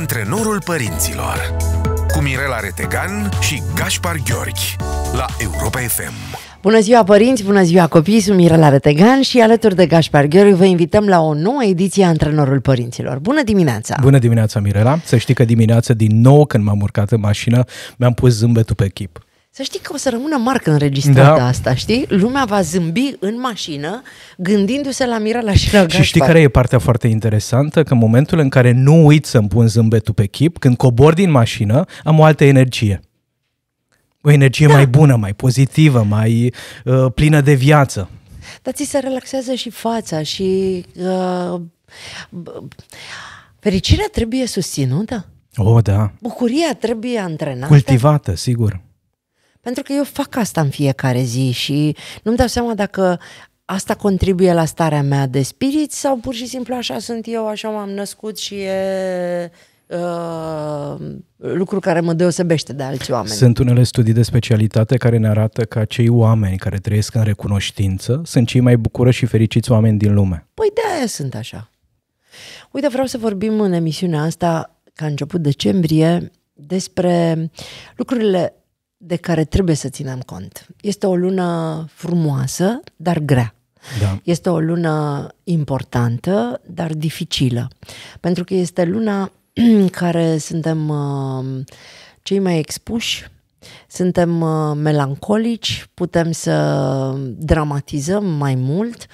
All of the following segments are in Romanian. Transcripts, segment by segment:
Antrenorul părinților cu Mirela Retegan și Gaspar Gheorghi la Europa FM. Bună ziua părinți, bună ziua copii, sunt Mirela Retegan și alături de Gașpar Gheorghi vă invităm la o nouă ediție a Antrenorul Părinților. Bună dimineața! Bună dimineața Mirela! Să știi că dimineața din nou când m-am urcat în mașină mi-am pus zâmbetul pe chip. Să știi că o să rămână marcă înregistrată da. asta, știi? Lumea va zâmbi în mașină gândindu-se la Mirela și la Și știi care e partea foarte interesantă? Că în momentul în care nu uit să-mi pun zâmbetul pe chip, când cobor din mașină, am o altă energie. O energie da. mai bună, mai pozitivă, mai uh, plină de viață. Dar ți se relaxează și fața și... Uh, fericirea trebuie susținută. O, oh, da. Bucuria trebuie antrenată. Cultivată, sigur. Pentru că eu fac asta în fiecare zi și nu-mi dau seama dacă asta contribuie la starea mea de spirit sau pur și simplu așa sunt eu, așa m-am născut și e uh, lucru care mă deosebește de alți oameni. Sunt unele studii de specialitate care ne arată că acei oameni care trăiesc în recunoștință sunt cei mai bucuroși și fericiți oameni din lume. Păi de aia sunt așa. Uite, vreau să vorbim în emisiunea asta, ca început decembrie, despre lucrurile de care trebuie să ținem cont. Este o lună frumoasă, dar grea. Da. Este o lună importantă, dar dificilă. Pentru că este luna în care suntem uh, cei mai expuși, suntem uh, melancolici, putem să dramatizăm mai mult.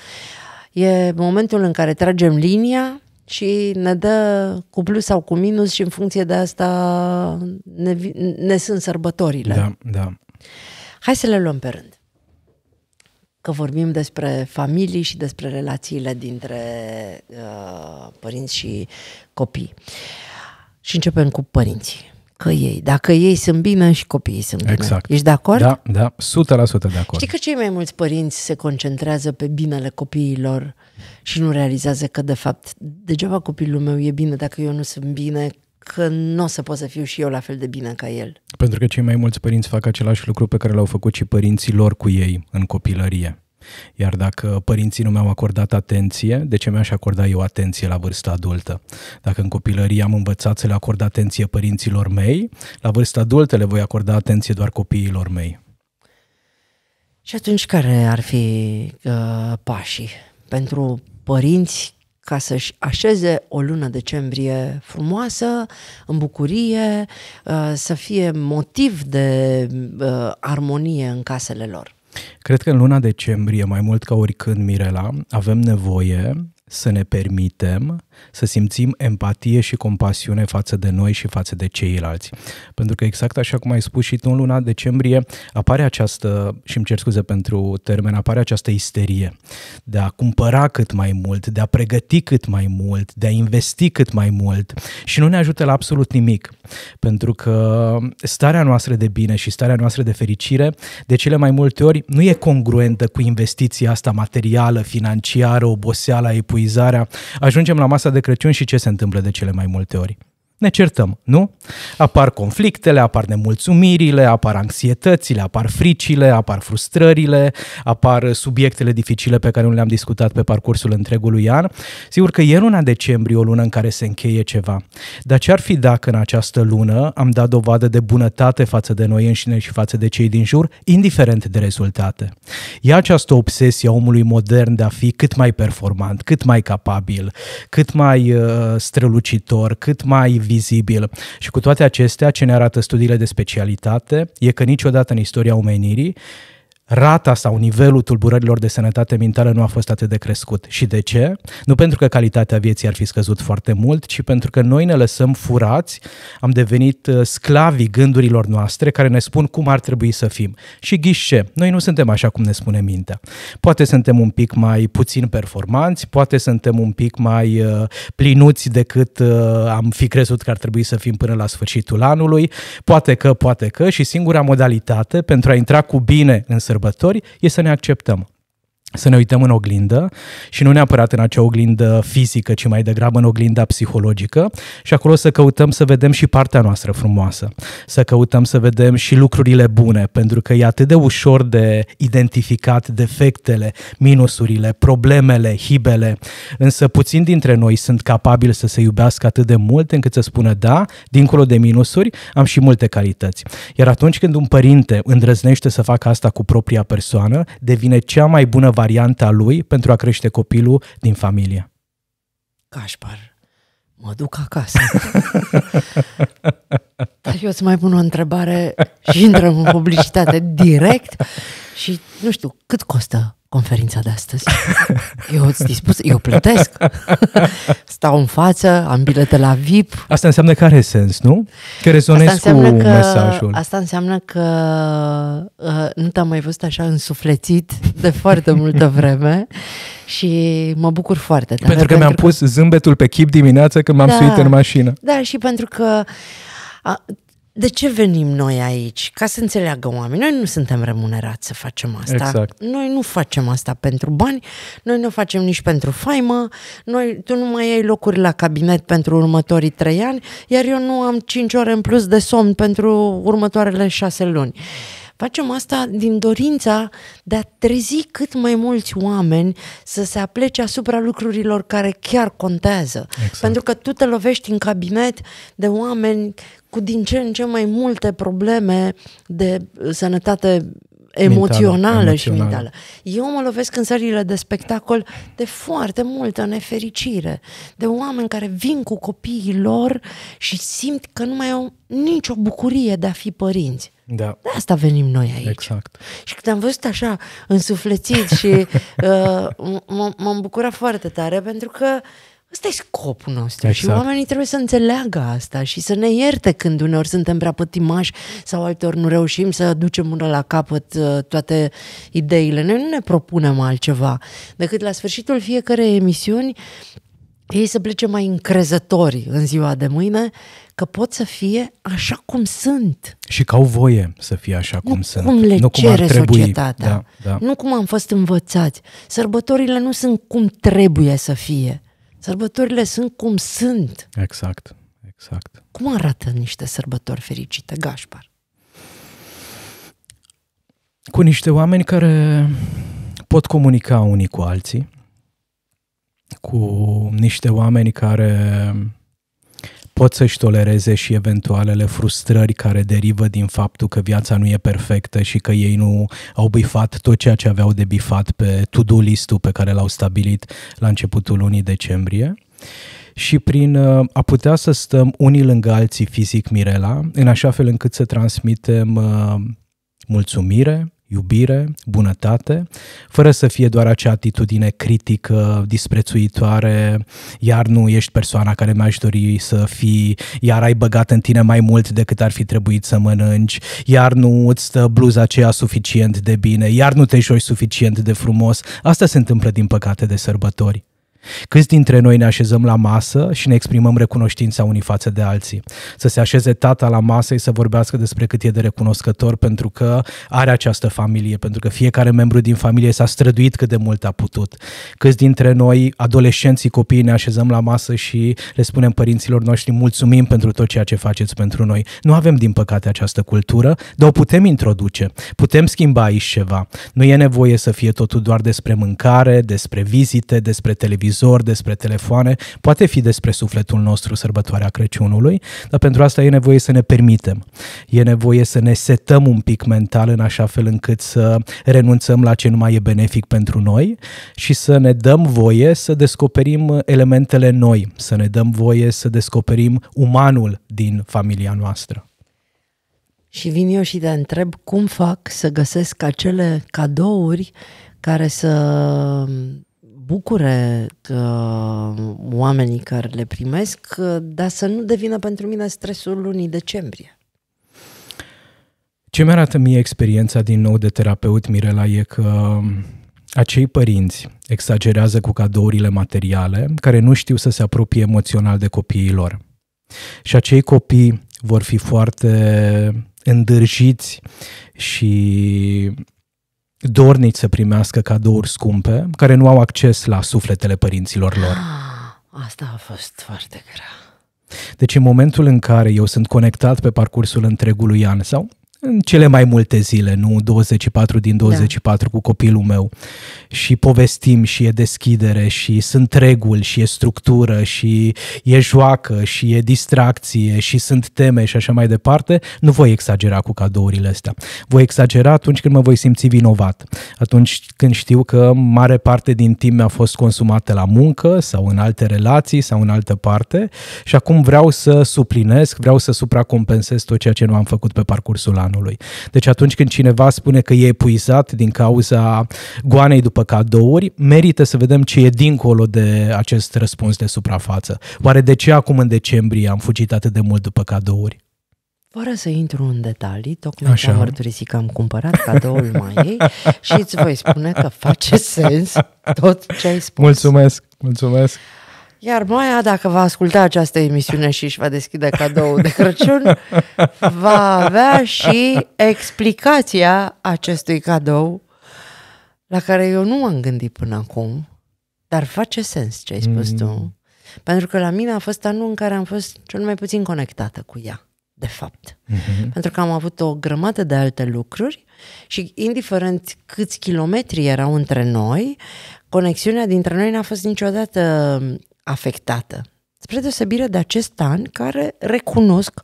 E momentul în care tragem linia și ne dă cu plus sau cu minus și în funcție de asta ne, ne sunt sărbătorile. Da, da. Hai să le luăm pe rând. Că vorbim despre familii și despre relațiile dintre uh, părinți și copii. Și începem cu părinții că ei. Dacă ei sunt bine și copiii sunt bine. Exact. Ești de acord? Da, da, 100% de acord. Știi că cei mai mulți părinți se concentrează pe binele copiilor și nu realizează că, de fapt, degeaba copilul meu e bine dacă eu nu sunt bine, că nu o să pot să fiu și eu la fel de bine ca el. Pentru că cei mai mulți părinți fac același lucru pe care l-au făcut și părinții lor cu ei în copilărie. Iar dacă părinții nu mi-au acordat atenție, de ce mi-aș acorda eu atenție la vârsta adultă? Dacă în copilărie am învățat să le acord atenție părinților mei, la vârsta adultă le voi acorda atenție doar copiilor mei. Și atunci care ar fi uh, pașii pentru părinți ca să-și așeze o lună decembrie frumoasă, în bucurie, uh, să fie motiv de uh, armonie în casele lor? Cred că în luna decembrie, mai mult ca oricând, Mirela, avem nevoie să ne permitem să simțim empatie și compasiune față de noi și față de ceilalți. Pentru că exact așa cum ai spus și tu, în luna decembrie apare această, și îmi cer scuze pentru termen, apare această isterie de a cumpăra cât mai mult, de a pregăti cât mai mult, de a investi cât mai mult și nu ne ajută la absolut nimic. Pentru că starea noastră de bine și starea noastră de fericire de cele mai multe ori nu e congruentă cu investiția asta materială, financiară, oboseala, epuizarea. Ajungem la masă masa de Crăciun și ce se întâmplă de cele mai multe ori? ne certăm, nu? Apar conflictele, apar nemulțumirile, apar anxietățile, apar fricile, apar frustrările, apar subiectele dificile pe care nu le-am discutat pe parcursul întregului an. Sigur că e luna decembrie o lună în care se încheie ceva, dar ce ar fi dacă în această lună am dat dovadă de bunătate față de noi înșine și față de cei din jur, indiferent de rezultate? E această obsesie a omului modern de a fi cât mai performant, cât mai capabil, cât mai uh, strălucitor, cât mai vizibil. Și cu toate acestea, ce ne arată studiile de specialitate e că niciodată în istoria omenirii rata sau nivelul tulburărilor de sănătate mentală nu a fost atât de crescut. Și de ce? Nu pentru că calitatea vieții ar fi scăzut foarte mult, ci pentru că noi ne lăsăm furați, am devenit uh, sclavii gândurilor noastre care ne spun cum ar trebui să fim. Și ghișe, noi nu suntem așa cum ne spune mintea. Poate suntem un pic mai puțin performanți, poate suntem un pic mai uh, plinuți decât uh, am fi crezut că ar trebui să fim până la sfârșitul anului, poate că, poate că și singura modalitate pentru a intra cu bine în sărbători e să ne acceptăm să ne uităm în oglindă și nu neapărat în acea oglindă fizică, ci mai degrabă în oglinda psihologică și acolo să căutăm să vedem și partea noastră frumoasă, să căutăm să vedem și lucrurile bune, pentru că e atât de ușor de identificat defectele, minusurile, problemele, hibele, însă puțin dintre noi sunt capabili să se iubească atât de mult încât să spună da, dincolo de minusuri, am și multe calități. Iar atunci când un părinte îndrăznește să facă asta cu propria persoană, devine cea mai bună variantă varianta lui pentru a crește copilul din familie? Cașpar, mă duc acasă. Dar eu îți mai pun o întrebare și intrăm în publicitate direct și nu știu, cât costă conferința de astăzi. Eu îți dispus, eu plătesc. Stau în față, am bilete la VIP. Asta înseamnă că are sens, nu? Că rezonezi cu că, mesajul. Asta înseamnă că uh, nu te-am mai văzut așa însuflețit de foarte multă vreme și mă bucur foarte tare. Pentru că pentru mi-am că... pus zâmbetul pe chip dimineața când m-am da, suit în mașină. Da, și pentru că a, de ce venim noi aici? Ca să înțeleagă oamenii. Noi nu suntem remunerați să facem asta. Exact. Noi nu facem asta pentru bani, noi nu facem nici pentru faimă, noi, tu nu mai ai locuri la cabinet pentru următorii trei ani, iar eu nu am cinci ore în plus de somn pentru următoarele șase luni. Uh, Facem asta din dorința de a trezi cât mai mulți oameni să se aplece asupra lucrurilor care chiar contează. Exact. Pentru că tu te lovești în cabinet de oameni cu din ce în ce mai multe probleme de sănătate emoțională, și mentală. Eu mă lovesc în sările de spectacol de foarte multă nefericire, de oameni care vin cu copiii lor și simt că nu mai au nicio bucurie de a fi părinți. Da. De asta venim noi aici. Exact. Și când am văzut așa însuflețit și uh, m-am m- m- bucurat foarte tare pentru că uh, Ăsta e scopul nostru exact. și oamenii trebuie să înțeleagă asta și să ne ierte când uneori suntem prea pătimași sau alteori nu reușim să ducem unul la capăt uh, toate ideile. Noi nu ne propunem altceva decât la sfârșitul fiecarei emisiuni ei să plece mai încrezători în ziua de mâine că pot să fie așa cum sunt. Și că au voie să fie așa nu cum sunt. Cum le nu cere cum ar trebui. societatea. Da, da. Nu cum am fost învățați. Sărbătorile nu sunt cum trebuie să fie. Sărbătorile sunt cum sunt. Exact, exact. Cum arată niște sărbători fericite, Gașpar? Cu niște oameni care pot comunica unii cu alții, cu niște oameni care pot să-și tolereze și eventualele frustrări care derivă din faptul că viața nu e perfectă și că ei nu au bifat tot ceea ce aveau de bifat pe to-do list-ul pe care l-au stabilit la începutul lunii decembrie și prin uh, a putea să stăm unii lângă alții fizic Mirela, în așa fel încât să transmitem uh, mulțumire, iubire, bunătate, fără să fie doar acea atitudine critică, disprețuitoare, iar nu ești persoana care mi-aș dori să fii, iar ai băgat în tine mai mult decât ar fi trebuit să mănânci, iar nu îți stă bluza aceea suficient de bine, iar nu te joci suficient de frumos. Asta se întâmplă din păcate de sărbători. Câți dintre noi ne așezăm la masă și ne exprimăm recunoștința unii față de alții? Să se așeze tata la masă și să vorbească despre cât e de recunoscător pentru că are această familie, pentru că fiecare membru din familie s-a străduit cât de mult a putut. Câți dintre noi, adolescenții, copiii, ne așezăm la masă și le spunem părinților noștri mulțumim pentru tot ceea ce faceți pentru noi. Nu avem, din păcate, această cultură, dar o putem introduce. Putem schimba aici ceva. Nu e nevoie să fie totul doar despre mâncare, despre vizite, despre televizor televizor, despre telefoane, poate fi despre sufletul nostru sărbătoarea Crăciunului, dar pentru asta e nevoie să ne permitem. E nevoie să ne setăm un pic mental în așa fel încât să renunțăm la ce nu mai e benefic pentru noi și să ne dăm voie să descoperim elementele noi, să ne dăm voie să descoperim umanul din familia noastră. Și vin eu și te întreb cum fac să găsesc acele cadouri care să bucure că um, oamenii care le primesc, dar să nu devină pentru mine stresul lunii decembrie. Ce mi-arată mie experiența din nou de terapeut, Mirela, e că um, acei părinți exagerează cu cadourile materiale care nu știu să se apropie emoțional de copiii lor. Și acei copii vor fi foarte îndârjiți și dornici să primească cadouri scumpe, care nu au acces la sufletele părinților lor. Ah, asta a fost foarte grea. Deci în momentul în care eu sunt conectat pe parcursul întregului an sau în cele mai multe zile, nu 24 din 24 da. cu copilul meu și povestim și e deschidere și sunt reguli și e structură și e joacă și e distracție și sunt teme și așa mai departe, nu voi exagera cu cadourile astea. Voi exagera atunci când mă voi simți vinovat, atunci când știu că mare parte din timp mi-a fost consumată la muncă sau în alte relații sau în altă parte și acum vreau să suplinesc, vreau să supracompensez tot ceea ce nu am făcut pe parcursul anului anului. Deci atunci când cineva spune că e epuizat din cauza goanei după cadouri, merită să vedem ce e dincolo de acest răspuns de suprafață. Oare de ce acum în decembrie am fugit atât de mult după cadouri? Fără să intru în detalii, tocmai Așa. am mărturisit că am cumpărat cadoul maiei și îți voi spune că face sens tot ce ai spus. Mulțumesc, mulțumesc. Iar Maia, dacă va asculta această emisiune și își va deschide cadou de Crăciun, va avea și explicația acestui cadou la care eu nu m-am gândit până acum, dar face sens ce ai spus mm. tu. Pentru că la mine a fost anul în care am fost cel mai puțin conectată cu ea, de fapt. Mm-hmm. Pentru că am avut o grămadă de alte lucruri și indiferent câți kilometri erau între noi, conexiunea dintre noi n-a fost niciodată afectată. Spre deosebire de acest an care recunosc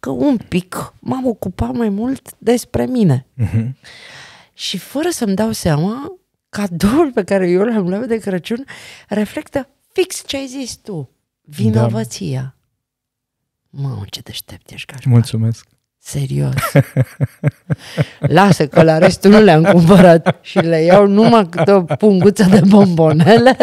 că un pic m-am ocupat mai mult despre mine. Uh-huh. Și fără să-mi dau seama, cadoul pe care eu l-am luat de Crăciun reflectă fix ce ai zis tu, da. vinovăția. Da. Mă, ce deștept ești, Mulțumesc. Serios. Lasă că la restul nu le-am cumpărat și le iau numai câte o punguță de bombonele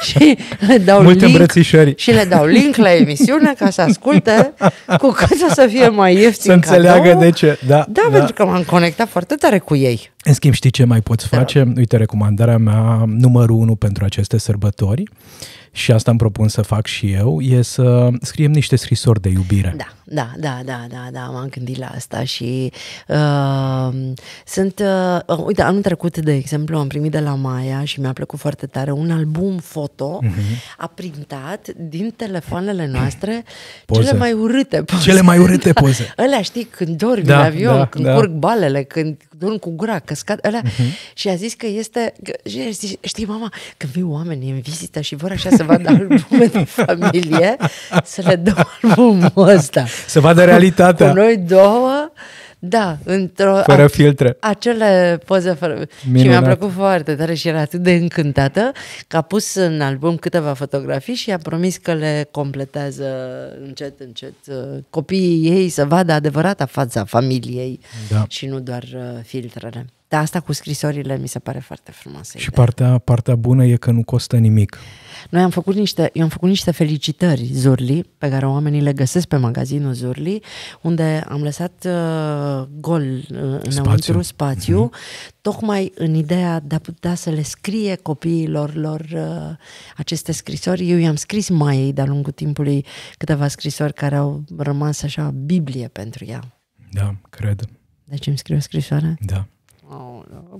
și le dau Multe link și le dau link la emisiune ca să asculte cu cât o să fie mai ieftin Să înțeleagă cadou. de ce. Da, da, da, pentru că m-am conectat foarte tare cu ei. În schimb, știi ce mai poți da. face? Da. Uite, recomandarea mea numărul unu pentru aceste sărbători. Uh, și asta îmi propun să fac și eu, e să scriem niște scrisori de iubire. Da, da, da, da, da, da m-am gândit la asta și uh, sunt, uh, uite, anul trecut, de exemplu, am primit de la Maia și mi-a plăcut foarte tare un album foto uh-huh. a printat din telefoanele noastre poze. cele mai urâte poze. Cele mai urâte poze. da. Alea, știi, când dormi da, în avion, da, când da. curg balele, când dorm cu gura căscat, ăla, uh-huh. și a zis că este, că, știi, știi, mama, când vin oamenii în vizită și vor așa să vadă albume de familie, să le dau albumul ăsta. Să vadă realitatea. Cu, cu noi două, da, într-o... Fără filtre. Acele poze fără... Minunat. Și mi-a plăcut foarte tare și era atât de încântată că a pus în album câteva fotografii și a promis că le completează încet, încet uh, copiii ei să vadă adevărata fața familiei da. și nu doar uh, filtrele. Dar asta cu scrisorile mi se pare foarte frumoasă. Și partea, partea bună e că nu costă nimic. Noi am făcut niște, eu am făcut niște felicitări Zurli, pe care oamenii le găsesc pe magazinul Zurli, unde am lăsat uh, gol uh, înăuntru spațiu, spațiu mm-hmm. tocmai în ideea de a putea să le scrie copiilor lor uh, aceste scrisori. Eu i-am scris mai de-a lungul timpului câteva scrisori care au rămas așa Biblie pentru ea. Da, cred. Deci îmi scriu o scrisoare? Da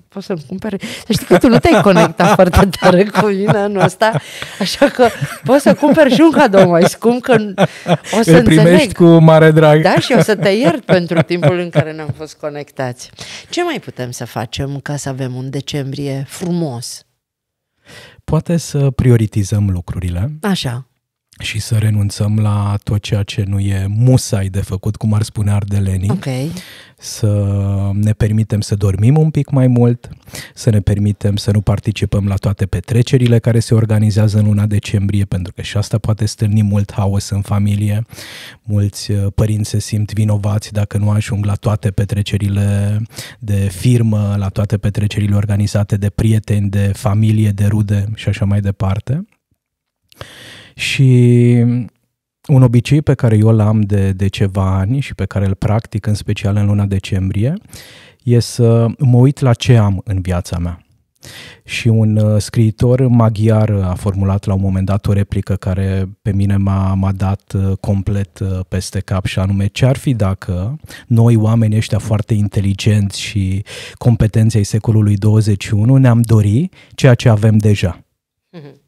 poți să-mi cumpere. Să știi că tu nu te-ai conectat foarte tare cu mine anul ăsta, așa că poți să cumperi și un cadou mai scump, că o să Îl primești înțeleg. cu mare drag. Da, și o să te iert pentru timpul în care n-am fost conectați. Ce mai putem să facem ca să avem un decembrie frumos? Poate să prioritizăm lucrurile. Așa și să renunțăm la tot ceea ce nu e musai de făcut, cum ar spune Ardeleni. Okay. Să ne permitem să dormim un pic mai mult, să ne permitem să nu participăm la toate petrecerile care se organizează în luna decembrie, pentru că și asta poate stârni mult haos în familie. Mulți uh, părinți se simt vinovați dacă nu ajung la toate petrecerile de firmă, la toate petrecerile organizate de prieteni, de familie, de rude și așa mai departe. Și un obicei pe care eu l-am de, de ceva ani și pe care îl practic în special în luna decembrie e să mă uit la ce am în viața mea. Și un uh, scriitor maghiar a formulat la un moment dat o replică care pe mine m-a, m-a dat uh, complet uh, peste cap și anume ce ar fi dacă noi oamenii ăștia foarte inteligenți și competenței secolului 21 ne-am dori ceea ce avem deja. Mm-hmm.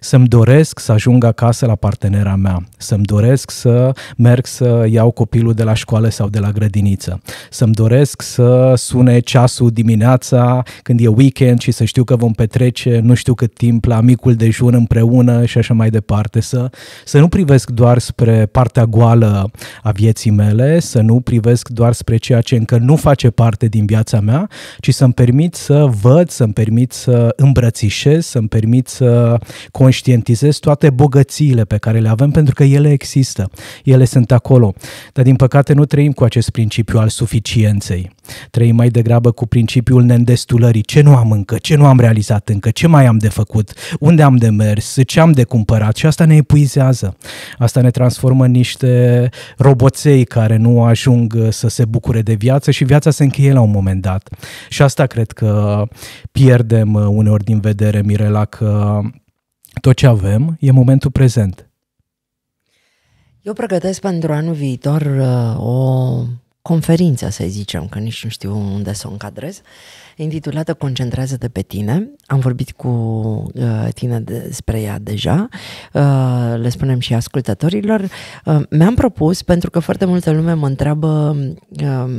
Să-mi doresc să ajung acasă la partenera mea, să-mi doresc să merg să iau copilul de la școală sau de la grădiniță, să-mi doresc să sune ceasul dimineața când e weekend și să știu că vom petrece nu știu cât timp la micul dejun împreună și așa mai departe, să, să nu privesc doar spre partea goală a vieții mele, să nu privesc doar spre ceea ce încă nu face parte din viața mea, ci să-mi permit să văd, să-mi permit să îmbrățișez, să-mi permit să conștientizezi toate bogățiile pe care le avem, pentru că ele există, ele sunt acolo. Dar din păcate nu trăim cu acest principiu al suficienței. Trăim mai degrabă cu principiul neîndestulării. Ce nu am încă? Ce nu am realizat încă? Ce mai am de făcut? Unde am de mers? Ce am de cumpărat? Și asta ne epuizează. Asta ne transformă în niște roboței care nu ajung uh, să se bucure de viață și viața se încheie la un moment dat. Și asta cred că pierdem uh, uneori din vedere, Mirela, că tot ce avem e momentul prezent. Eu pregătesc pentru anul viitor uh, o conferință, să zicem, că nici nu știu unde să o încadrez, intitulată Concentrează-te pe tine. Am vorbit cu uh, tine despre ea deja, uh, le spunem și ascultătorilor. Uh, mi-am propus, pentru că foarte multă lume mă întreabă uh,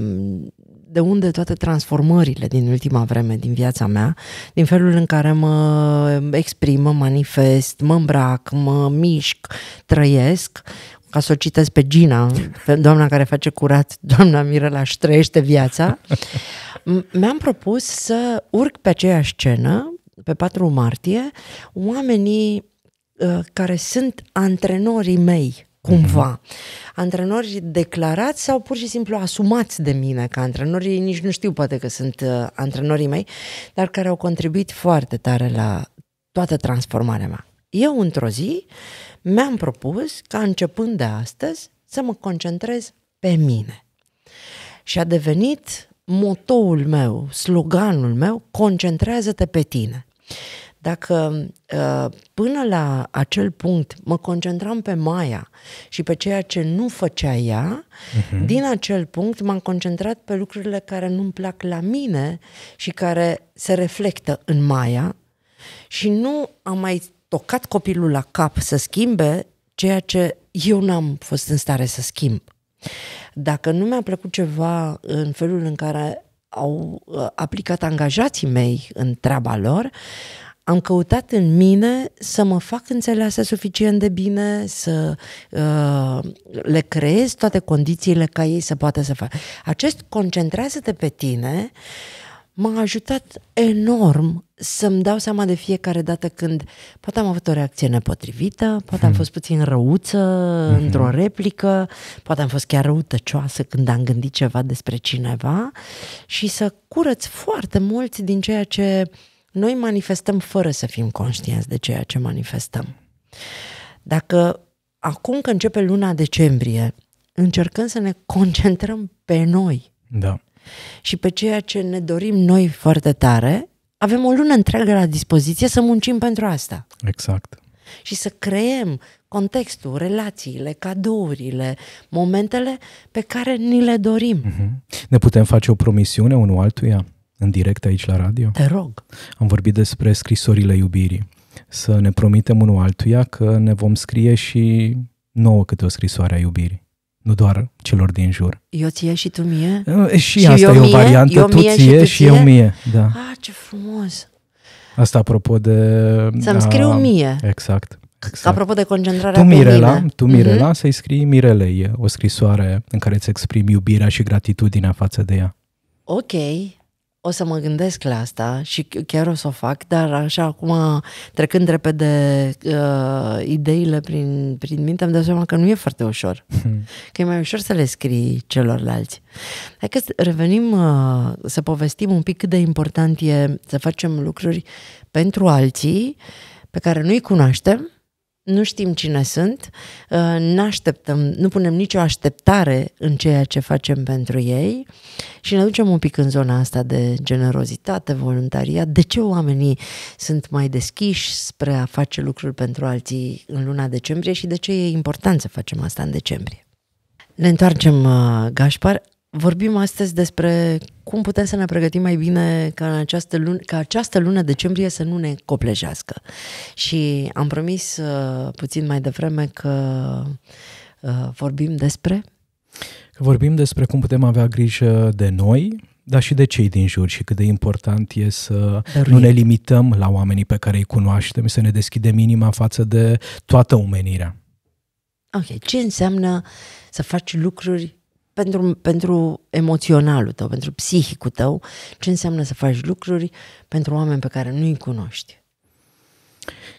de unde toate transformările din ultima vreme din viața mea, din felul în care mă exprim, mă manifest, mă îmbrac, mă mișc, trăiesc, ca să o citesc pe Gina, pe doamna care face curat, doamna Mirela își trăiește viața, mi-am propus să urc pe aceeași scenă, pe 4 martie, oamenii uh, care sunt antrenorii mei cumva. Uh-huh. Mhm. Antrenori declarați sau pur și simplu asumați de mine ca ei nici nu știu poate că sunt uh, antrenorii mei, dar care au contribuit foarte tare la toată transformarea mea. Eu într-o zi mi-am propus ca începând de astăzi să mă concentrez pe mine. Și a devenit motoul meu, sloganul meu, concentrează-te pe tine. Dacă uh, până la acel punct mă concentram pe Maia și pe ceea ce nu făcea ea, uh-huh. din acel punct m-am concentrat pe lucrurile care nu-mi plac la mine și care se reflectă în Maia și nu am mai tocat copilul la cap să schimbe ceea ce eu n-am fost în stare să schimb. Dacă nu mi-a plăcut ceva în felul în care au uh, aplicat angajații mei în treaba lor, am căutat în mine să mă fac înțeleasă suficient de bine, să uh, le creez toate condițiile ca ei să poată să facă. Acest concentrează-te pe tine m-a ajutat enorm să-mi dau seama de fiecare dată când poate am avut o reacție nepotrivită, poate am hmm. fost puțin răuță mm-hmm. într-o replică, poate am fost chiar răutăcioasă când am gândit ceva despre cineva și să curăț foarte mulți din ceea ce uh, noi manifestăm fără să fim conștienți de ceea ce manifestăm. Dacă acum că începe luna decembrie, încercăm să ne concentrăm pe noi da. și pe ceea ce ne dorim noi foarte tare, avem o lună întreagă la dispoziție să muncim pentru asta. Exact. Și să creem contextul, relațiile, cadourile, momentele pe care ni le dorim. Mm-hmm. Ne putem face o promisiune unul altuia? în direct aici la radio? Te rog. Am vorbit despre scrisorile iubirii. Să ne promitem unul altuia că ne vom scrie și nouă câte o scrisoare a iubirii. Nu doar celor din jur. Eu ție și tu mie? E, și, și asta e o mie? variantă, eu tu mie ție și, tu și eu mie. Da. Ah, ce frumos! Asta apropo de... Să-mi scriu da, scriu mie. Exact. Exact. Apropo de concentrarea tu, Mirela, pe mine. Tu, mhm. Mirela, uh-huh. să-i scrii Mirelei o scrisoare în care îți exprimi iubirea și gratitudinea față de ea. Ok o să mă gândesc la asta și chiar o să o fac, dar așa acum, trecând repede uh, ideile prin, prin minte, am dat seama că nu e foarte ușor. Hmm. Că e mai ușor să le scrii celorlalți. Hai că revenim uh, să povestim un pic cât de important e să facem lucruri pentru alții pe care nu-i cunoaștem, nu știm cine sunt, uh, nu așteptăm, nu punem nicio așteptare în ceea ce facem pentru ei și ne ducem un pic în zona asta de generozitate, voluntariat. De ce oamenii sunt mai deschiși spre a face lucruri pentru alții în luna decembrie și de ce e important să facem asta în decembrie? Ne întoarcem, uh, Gașpar. Vorbim astăzi despre cum putem să ne pregătim mai bine ca, în această lună, ca această lună decembrie să nu ne coplejească. Și am promis uh, puțin mai devreme că uh, vorbim despre... Că vorbim despre cum putem avea grijă de noi, dar și de cei din jur și cât de important e să Dăruim. nu ne limităm la oamenii pe care îi cunoaștem, să ne deschidem inima față de toată omenirea. Ok, ce înseamnă să faci lucruri pentru, pentru emoționalul tău, pentru psihicul tău, ce înseamnă să faci lucruri pentru oameni pe care nu-i cunoști.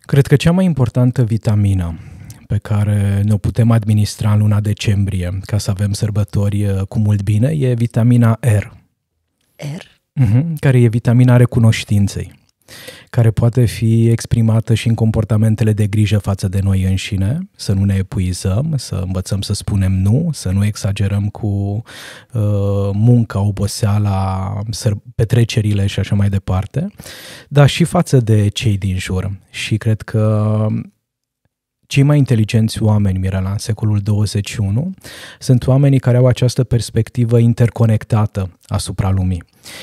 Cred că cea mai importantă vitamină pe care ne-o putem administra în luna decembrie ca să avem sărbători uh, cu mult bine e vitamina R. R? Mm-hmm, care e vitamina recunoștinței care poate fi exprimată și în comportamentele de grijă față de noi înșine, să nu ne epuizăm, să învățăm să spunem nu, să nu exagerăm cu uh, munca, oboseala, petrecerile și așa mai departe, dar și față de cei din jur. Și cred că cei mai inteligenți oameni, Mirela, în secolul 21, sunt oamenii care au această perspectivă interconectată asupra lumii,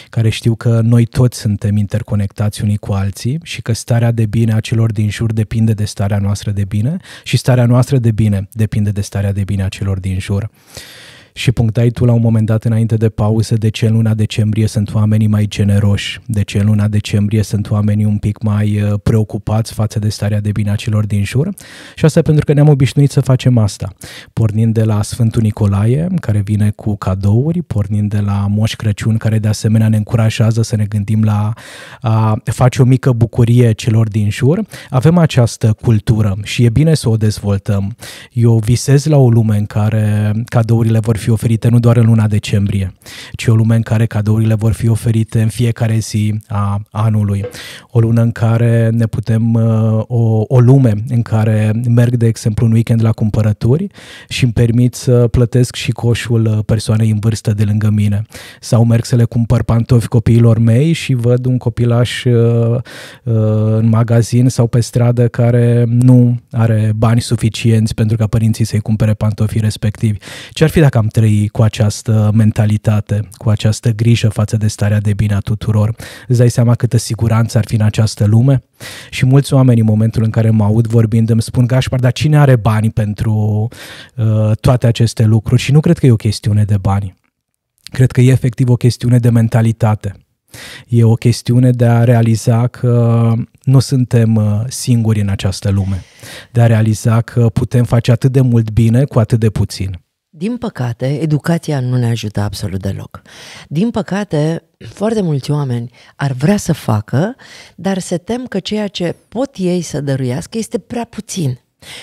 care știu că noi toți suntem interconectați unii cu alții și că starea de bine a celor din jur depinde de starea noastră de bine și starea noastră de bine depinde de starea de bine a celor din jur și punctai tu la un moment dat înainte de pauză de ce în luna decembrie sunt oamenii mai generoși, de ce în luna decembrie sunt oamenii un pic mai uh, preocupați față de starea de bine a celor din jur și asta pentru că ne-am obișnuit să facem asta. Pornind de la Sfântul Nicolae, care vine cu cadouri, pornind de la Moș Crăciun, care de asemenea ne încurajează să ne gândim la a face o mică bucurie celor din jur, avem această cultură și e bine să o dezvoltăm. Eu visez la o lume în care cadourile vor fi fi oferite nu doar în luna decembrie, ci o lume în care cadourile vor fi oferite în fiecare zi a anului. O lună în care ne putem, uh, o, o lume în care merg, de exemplu, un weekend la cumpărături și îmi permit să plătesc și coșul uh, persoanei în vârstă de lângă mine. Sau merg să le cumpăr pantofi copiilor mei și văd un copilaș uh, în magazin sau pe stradă care nu are bani suficienți pentru ca părinții să-i cumpere pantofii respectivi. Ce ar fi dacă am trăi cu această mentalitate, cu această grijă față de starea de bine a tuturor. Îți dai seama câtă siguranță ar fi în această lume? Și mulți oameni în momentul în care mă aud vorbind îmi spun, Gașpar, dar cine are bani pentru uh, toate aceste lucruri? Și nu cred că e o chestiune de bani. Cred că e efectiv o chestiune de mentalitate. E o chestiune de a realiza că nu suntem uh, singuri în această lume, de a realiza că putem face atât de mult bine cu atât de puțin. Din păcate, educația nu ne ajută absolut deloc. Din păcate, foarte mulți oameni ar vrea să facă, dar se tem că ceea ce pot ei să dăruiască este prea puțin.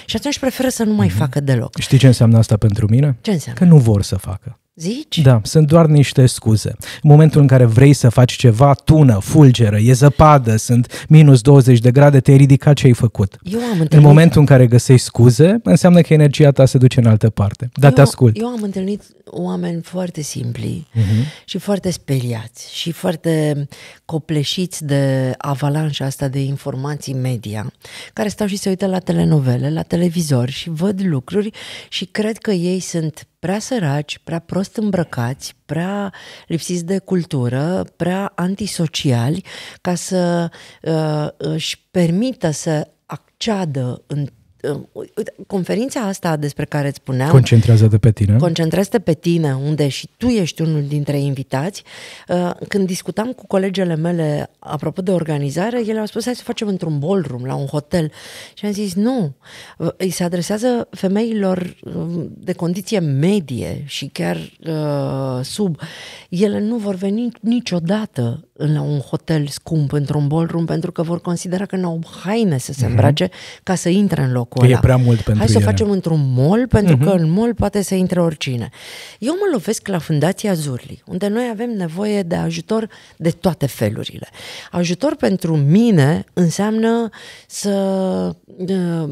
Și atunci preferă să nu mai mm-hmm. facă deloc. Știi ce înseamnă asta pentru mine? Ce înseamnă? Că nu vor să facă. Zici? Da, sunt doar niște scuze. În momentul în care vrei să faci ceva, tună, fulgeră, e zăpadă, sunt minus 20 de grade, te-ai ridicat ce ai făcut. Eu am întâlnit... În momentul în care găsești scuze, înseamnă că energia ta se duce în altă parte. Dar eu, te ascult. Eu am întâlnit oameni foarte simpli uh-huh. și foarte speriați și foarte copleșiți de avalanșa asta de informații media, care stau și se uită la telenovele, la televizor și văd lucruri și cred că ei sunt prea săraci, prea prost îmbrăcați, prea lipsiți de cultură, prea antisociali, ca să uh, își permită să acceadă în Um, conferința asta despre care îți spuneam... Concentrează-te pe tine. Concentrează-te pe tine, unde și tu ești unul dintre invitați. Uh, când discutam cu colegele mele apropo de organizare, ele au spus hai să facem într-un ballroom, la un hotel. Și am zis nu, îi se adresează femeilor um, de condiție medie și chiar uh, sub. Ele nu vor veni niciodată la un hotel scump, într-un ballroom, pentru că vor considera că nu au haine să se mhm. îmbrace mm-hmm. ca să intre în loc locul ăla. E prea mult pentru Hai să ele. facem într-un mall, pentru uh-huh. că mhm. în mall poate să intre oricine. Eu mă lovesc la Fundația Zurli, unde noi avem nevoie de ajutor de toate felurile. Ajutor pentru mine înseamnă să uh,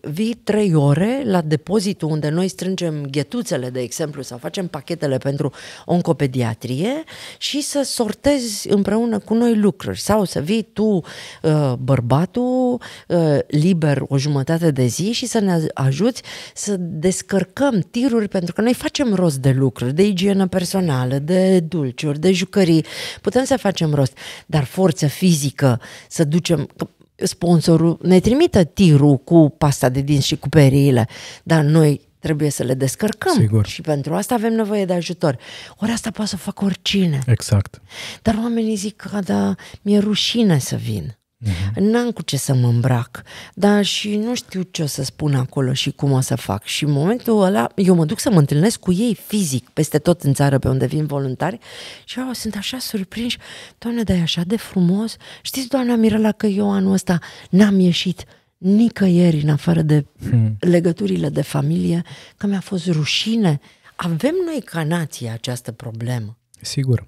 vii trei ore la depozitul unde noi strângem ghetuțele, de exemplu, sau facem pachetele pentru oncopediatrie și să sortezi împreună cu noi lucruri. Sau să vii tu, uh, bărbatul, uh, liber o jumătate de de zi și să ne ajuți să descărcăm tiruri, pentru că noi facem rost de lucruri, de igienă personală, de dulciuri, de jucării, putem să facem rost, dar forță fizică să ducem, sponsorul ne trimită tirul cu pasta de dinți și cu periile, dar noi trebuie să le descărcăm. Sigur. Și pentru asta avem nevoie de ajutor. Ori asta poate să facă oricine. Exact. Dar oamenii zic că, da, mi-e rușine să vin. Uh-huh. N-am cu ce să mă îmbrac, dar și nu știu ce o să spun acolo și cum o să fac. Și în momentul ăla, eu mă duc să mă întâlnesc cu ei fizic, peste tot în țară pe unde vin voluntari și au, sunt așa surprinși. Doamne, dar e așa de frumos. Știți, doamna Mirela, că eu anul ăsta n-am ieșit nicăieri în afară de hmm. legăturile de familie, că mi-a fost rușine. Avem noi ca nație această problemă. Sigur.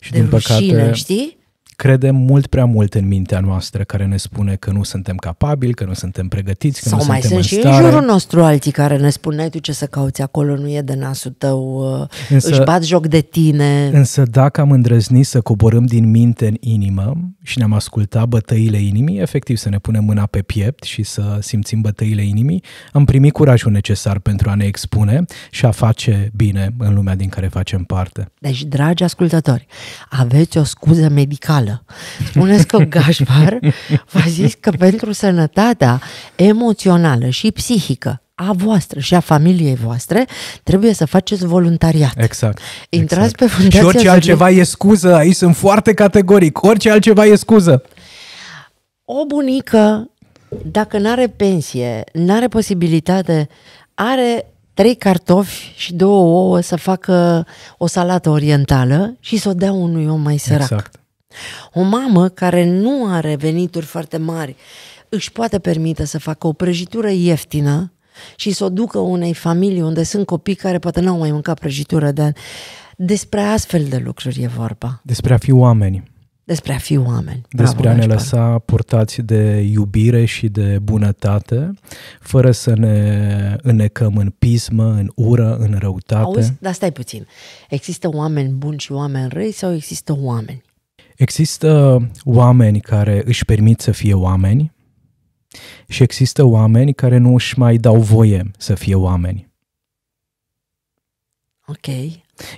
Și de din rușine, păcate, știi? credem mult prea mult în mintea noastră care ne spune că nu suntem capabili, că nu suntem pregătiți, că Sau nu mai suntem sunt în și stare. în jurul nostru alții care ne spun, tu ce să cauți acolo, nu e de nasul tău, uh, însă, își bat joc de tine. Însă dacă am îndrăznit să coborâm din minte în inimă și ne-am ascultat bătăile inimii, efectiv să ne punem mâna pe piept și să simțim bătăile inimii, am primit curajul necesar pentru a ne expune și a face bine în lumea din care facem parte. Deci, dragi ascultători, aveți o scuză medicală mentală. Spuneți că Gașpar v-a zis că pentru sănătatea emoțională și psihică a voastră și a familiei voastre, trebuie să faceți voluntariat. Exact. Intrați exact. pe fundația... Și orice altceva e scuză, aici sunt foarte categoric, orice altceva e scuză. O bunică, dacă nu are pensie, nu are posibilitate, are trei cartofi și două ouă să facă o salată orientală și să o dea unui om mai sărac. Exact. O mamă care nu are venituri foarte mari își poate permite să facă o prăjitură ieftină și să o ducă unei familii unde sunt copii care poate n-au mai mâncat prăjitură de ani. Despre astfel de lucruri e vorba. Despre a fi oameni. Despre a fi oameni. Bravo, Despre a ne lăsa purtați de iubire și de bunătate, fără să ne înecăm în pismă, în ură, în răutate. Auzi? Dar stai puțin. Există oameni buni și oameni răi sau există oameni? Există oameni care își permit să fie oameni și există oameni care nu își mai dau voie să fie oameni. Ok.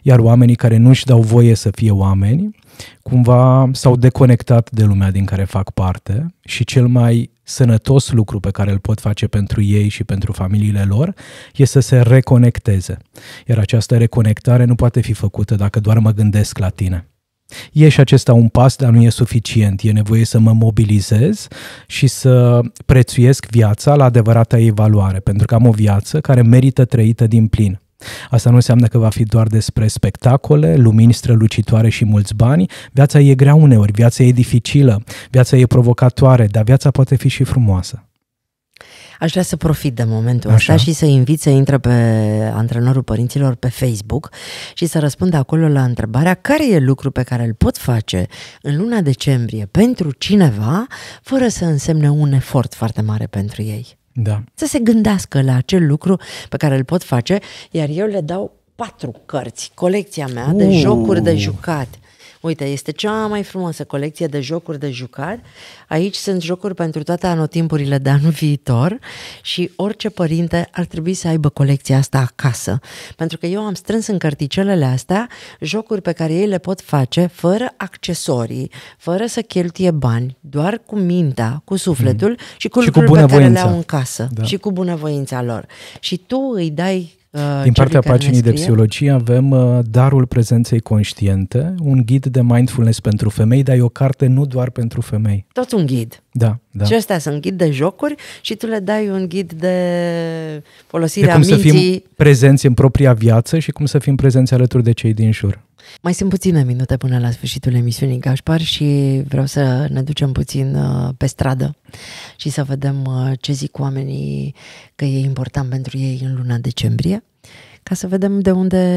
Iar oamenii care nu își dau voie să fie oameni, cumva s-au deconectat de lumea din care fac parte și cel mai sănătos lucru pe care îl pot face pentru ei și pentru familiile lor este să se reconecteze. Iar această reconectare nu poate fi făcută dacă doar mă gândesc la tine. E și acesta un pas, dar nu e suficient. E nevoie să mă mobilizez și să prețuiesc viața la adevărata ei valoare, pentru că am o viață care merită trăită din plin. Asta nu înseamnă că va fi doar despre spectacole, lumini strălucitoare și mulți bani. Viața e grea uneori, viața e dificilă, viața e provocatoare, dar viața poate fi și frumoasă. Aș vrea să profit de momentul ăsta și să invit să intre pe antrenorul părinților pe Facebook și să răspundă acolo la întrebarea care e lucru pe care îl pot face în luna decembrie pentru cineva, fără să însemne un efort foarte mare pentru ei. Da. Să se gândească la acel lucru pe care îl pot face, iar eu le dau patru cărți, colecția mea uh. de jocuri de jucat. Uite, este cea mai frumoasă colecție de jocuri de jucat. Aici sunt jocuri pentru toate anotimpurile de anul viitor și orice părinte ar trebui să aibă colecția asta acasă. Pentru că eu am strâns în carticelele astea jocuri pe care ei le pot face fără accesorii, fără să cheltuie bani, doar cu mintea, cu sufletul mm. și cu lucrurile pe care le au în casă da. și cu bunăvoința lor. Și tu îi dai Uh, din partea paginii de psihologie avem uh, Darul Prezenței Conștiente, un ghid de mindfulness pentru femei, dar e o carte nu doar pentru femei. Tot un ghid. Da, da. Și ăstea sunt ghid de jocuri și tu le dai un ghid de folosirea de cum minții. să fim prezenți în propria viață și cum să fim prezenți alături de cei din jur. Mai sunt puține minute până la sfârșitul emisiunii Gașpar și vreau să ne ducem puțin uh, pe stradă și să vedem uh, ce zic oamenii că e important pentru ei în luna decembrie ca să vedem de unde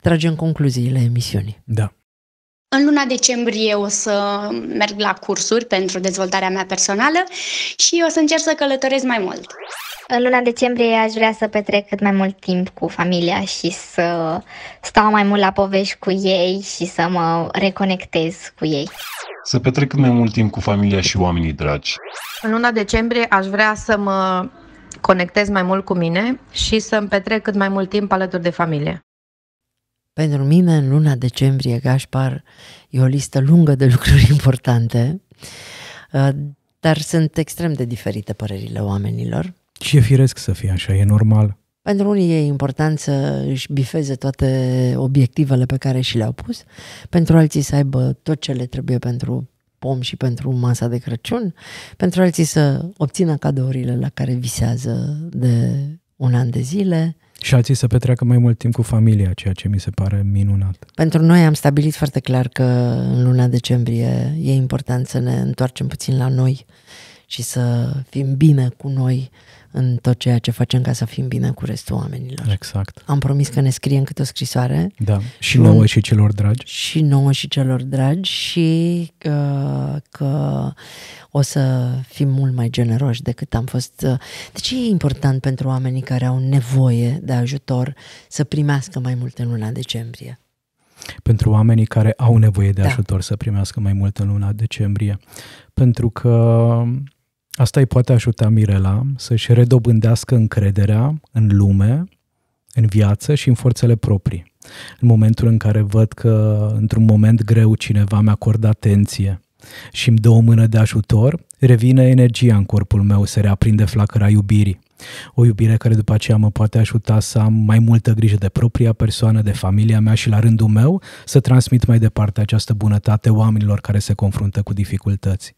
tragem concluziile emisiunii. Da. În luna decembrie o să merg la cursuri pentru dezvoltarea mea personală și o să încerc să călătoresc mai mult. În luna decembrie aș vrea să petrec cât mai mult timp cu familia și să stau mai mult la povești cu ei și să mă reconectez cu ei. Să petrec cât mai mult timp cu familia și oamenii dragi. În luna decembrie aș vrea să mă conectez mai mult cu mine și să-mi petrec cât mai mult timp alături de familie. Pentru mine, în luna decembrie, Gașpar, e o listă lungă de lucruri importante, uh, dar sunt extrem de diferite părerile oamenilor. Și e firesc să fie așa, e normal. Pentru unii e important să își bifeze toate obiectivele pe care și le-au pus, pentru alții să aibă tot ce le trebuie pentru pom și pentru masa de Crăciun, pentru alții să obțină cadourile la care visează de un an de zile, și alții să petreacă mai mult timp cu familia, ceea ce mi se pare minunat. Pentru noi am stabilit foarte clar că în luna decembrie e important să ne întoarcem puțin la noi și să fim bine cu noi, în tot ceea ce facem ca să fim bine cu restul oamenilor. Exact. Am promis că ne scriem câte o scrisoare. Da, și nouă și celor dragi. Și nouă și celor dragi și că, uh, că o să fim mult mai generoși decât am fost. Uh. De ce e important pentru oamenii care au nevoie de ajutor să primească mai mult în luna decembrie? Pentru oamenii care au nevoie de da. ajutor să primească mai mult în luna decembrie. Pentru că Asta îi poate ajuta Mirela să-și redobândească încrederea în lume, în viață și în forțele proprii. În momentul în care văd că într-un moment greu cineva mi acordă atenție și îmi dă o mână de ajutor, revine energia în corpul meu, se reaprinde flacăra iubirii. O iubire care după aceea mă poate ajuta să am mai multă grijă de propria persoană, de familia mea și la rândul meu să transmit mai departe această bunătate oamenilor care se confruntă cu dificultăți.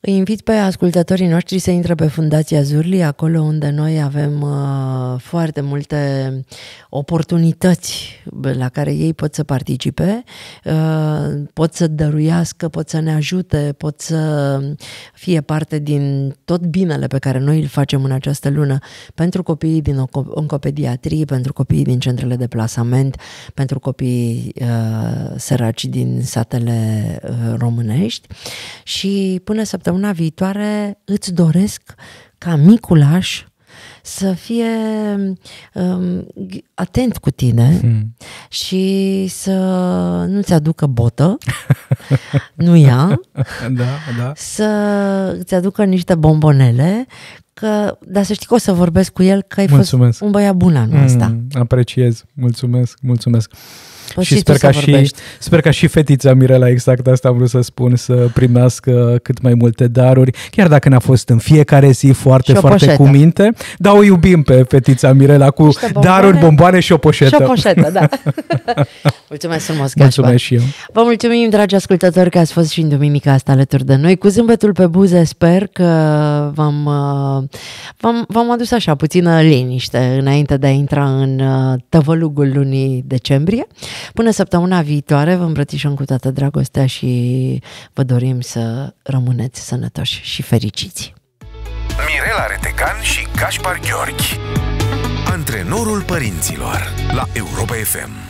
Îi invit pe ascultătorii noștri să intre pe Fundația Zurli, acolo unde noi avem uh, foarte multe oportunități la care ei pot să participe, uh, pot să dăruiască, pot să ne ajute, pot să fie parte din tot binele pe care noi îl facem în această lună pentru copiii din oncopediatrie, pentru copiii din centrele de plasament, pentru copiii uh, săraci din satele uh, românești și până săptămâna săptămâna viitoare îți doresc ca Miculaș să fie um, atent cu tine hmm. și să nu-ți aducă botă, nu ea, da, da. să ți aducă niște bombonele, că, dar să știi că o să vorbesc cu el că ai mulțumesc. fost un băiat bun anul mm, ăsta. Apreciez, mulțumesc, mulțumesc. Păi și, și, sper ca și sper ca și fetița Mirela, exact asta am vrut să spun, să primească cât mai multe daruri, chiar dacă n-a fost în fiecare zi foarte, foarte cu minte, dar o iubim pe fetița Mirela cu bomboane. daruri, bomboane și o poșetă. Și o poșetă, da. Mulțumesc frumos, Gaspar. Mulțumesc și eu. Vă mulțumim, dragi ascultători, că ați fost și în duminica asta alături de noi. Cu zâmbetul pe buze sper că v-am, uh, v-am, v-am adus așa puțină liniște înainte de a intra în uh, tăvălugul lunii decembrie. Până săptămâna viitoare vă îmbrățișăm cu toată dragostea și vă dorim să rămâneți sănătoși și fericiți. Mirela Retecan și Gaspar Gheorghi Antrenorul părinților la Europa FM